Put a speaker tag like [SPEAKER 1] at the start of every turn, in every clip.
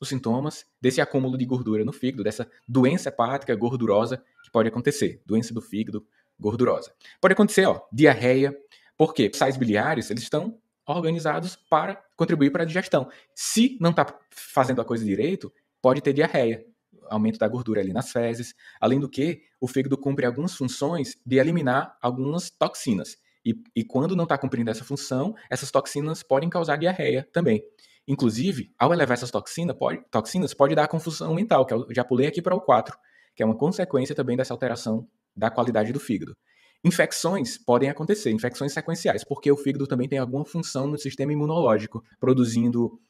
[SPEAKER 1] os sintomas desse acúmulo de gordura no fígado, dessa doença hepática gordurosa que pode acontecer, doença do fígado gordurosa. Pode acontecer, ó, diarreia, porque sais biliares, eles estão organizados para contribuir para a digestão. Se não está fazendo a coisa direito, pode ter diarreia, aumento da gordura ali nas fezes. Além do que, o fígado cumpre algumas funções de eliminar algumas toxinas. E, e quando não está cumprindo essa função, essas toxinas podem causar diarreia também. Inclusive, ao elevar essas toxina, pode, toxinas, pode dar confusão mental, que eu é já pulei aqui para o 4, que é uma consequência também dessa alteração da qualidade do fígado. Infecções podem acontecer, infecções sequenciais, porque o fígado também tem alguma função no sistema imunológico, produzindo,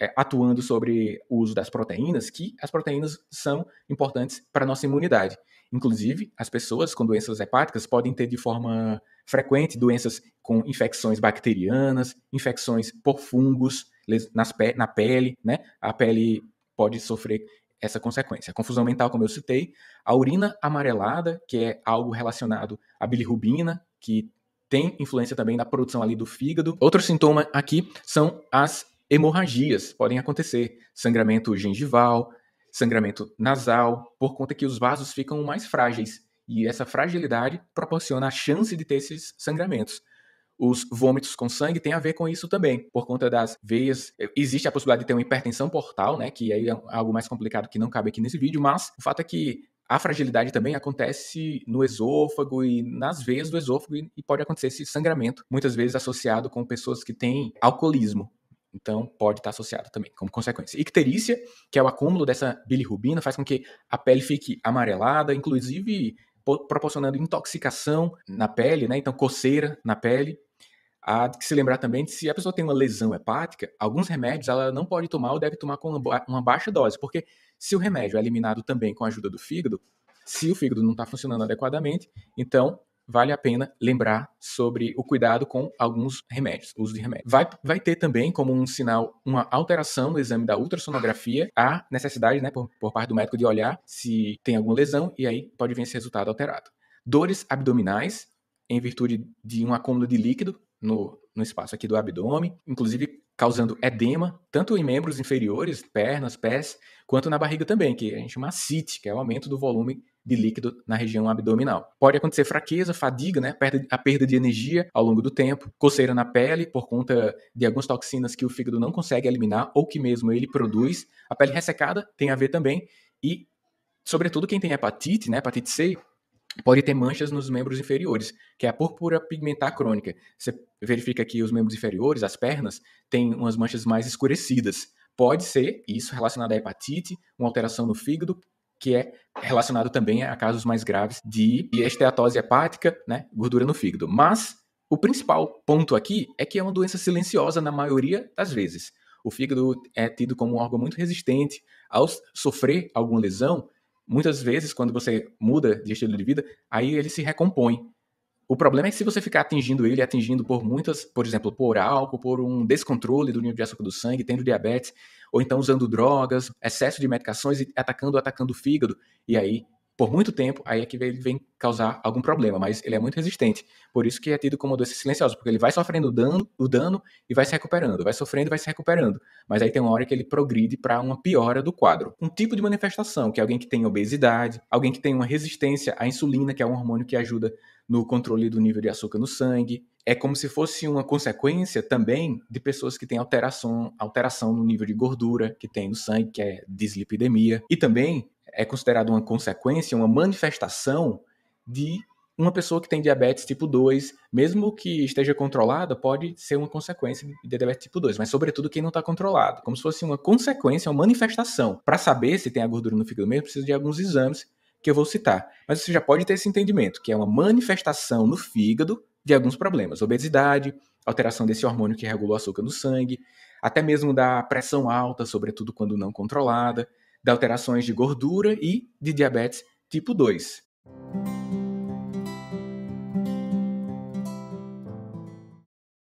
[SPEAKER 1] é, atuando sobre o uso das proteínas, que as proteínas são importantes para a nossa imunidade. Inclusive, as pessoas com doenças hepáticas podem ter de forma frequente doenças com infecções bacterianas, infecções por fungos nas pe na pele, né? A pele pode sofrer essa consequência. A confusão mental, como eu citei, a urina amarelada, que é algo relacionado à bilirrubina, que tem influência também na produção ali do fígado. Outro sintoma aqui são as hemorragias, podem acontecer, sangramento gengival, sangramento nasal, por conta que os vasos ficam mais frágeis e essa fragilidade proporciona a chance de ter esses sangramentos. Os vômitos com sangue têm a ver com isso também, por conta das veias. Eh, existe a possibilidade de ter uma hipertensão portal, né? Que aí é algo mais complicado que não cabe aqui nesse vídeo, mas o fato é que a fragilidade também acontece no esôfago e nas veias do esôfago e pode acontecer esse sangramento, muitas vezes associado com pessoas que têm alcoolismo. Então, pode estar associado também, como consequência. Icterícia, que é o acúmulo dessa bilirrubina, faz com que a pele fique amarelada, inclusive proporcionando intoxicação na pele, né? Então, coceira na pele. Há que se lembrar também de se a pessoa tem uma lesão hepática, alguns remédios ela não pode tomar ou deve tomar com uma baixa dose, porque se o remédio é eliminado também com a ajuda do fígado, se o fígado não está funcionando adequadamente, então vale a pena lembrar sobre o cuidado com alguns remédios, uso de remédios. Vai, vai ter também como um sinal uma alteração no exame da ultrassonografia, a necessidade, né, por, por parte do médico de olhar se tem alguma lesão e aí pode vir esse resultado alterado. Dores abdominais, em virtude de um acúmulo de líquido no, no espaço aqui do abdômen, inclusive causando edema, tanto em membros inferiores, pernas, pés, quanto na barriga também, que a gente chama CIT, que é o aumento do volume de líquido na região abdominal. Pode acontecer fraqueza, fadiga, né? a perda de energia ao longo do tempo, coceira na pele por conta de algumas toxinas que o fígado não consegue eliminar ou que mesmo ele produz. A pele ressecada tem a ver também e, sobretudo, quem tem hepatite, né? Hepatite C, pode ter manchas nos membros inferiores, que é a púrpura pigmentar crônica. Você verifica que os membros inferiores, as pernas, têm umas manchas mais escurecidas. Pode ser isso relacionado à hepatite, uma alteração no fígado, que é relacionado também a casos mais graves de esteatose hepática, né, gordura no fígado. Mas o principal ponto aqui é que é uma doença silenciosa na maioria das vezes. O fígado é tido como um órgão muito resistente. Ao sofrer alguma lesão, Muitas vezes, quando você muda de estilo de vida, aí ele se recompõe. O problema é que se você ficar atingindo ele, atingindo por muitas, por exemplo, por álcool, por um descontrole do nível de açúcar do sangue, tendo diabetes, ou então usando drogas, excesso de medicações e atacando, atacando o fígado, e aí por muito tempo, aí é que ele vem causar algum problema, mas ele é muito resistente. Por isso que é tido como doença silenciosa, porque ele vai sofrendo o dano, o dano e vai se recuperando, vai sofrendo e vai se recuperando. Mas aí tem uma hora que ele progride para uma piora do quadro. Um tipo de manifestação, que é alguém que tem obesidade, alguém que tem uma resistência à insulina, que é um hormônio que ajuda no controle do nível de açúcar no sangue. É como se fosse uma consequência também de pessoas que têm alteração, alteração no nível de gordura que tem no sangue, que é dislipidemia. E também é considerado uma consequência, uma manifestação de uma pessoa que tem diabetes tipo 2, mesmo que esteja controlada, pode ser uma consequência de diabetes tipo 2, mas sobretudo quem não está controlado, como se fosse uma consequência, uma manifestação. Para saber se tem a gordura no fígado mesmo, precisa de alguns exames que eu vou citar. Mas você já pode ter esse entendimento, que é uma manifestação no fígado de alguns problemas, obesidade, alteração desse hormônio que regula o açúcar no sangue, até mesmo da pressão alta, sobretudo quando não controlada de alterações de gordura e de diabetes tipo 2.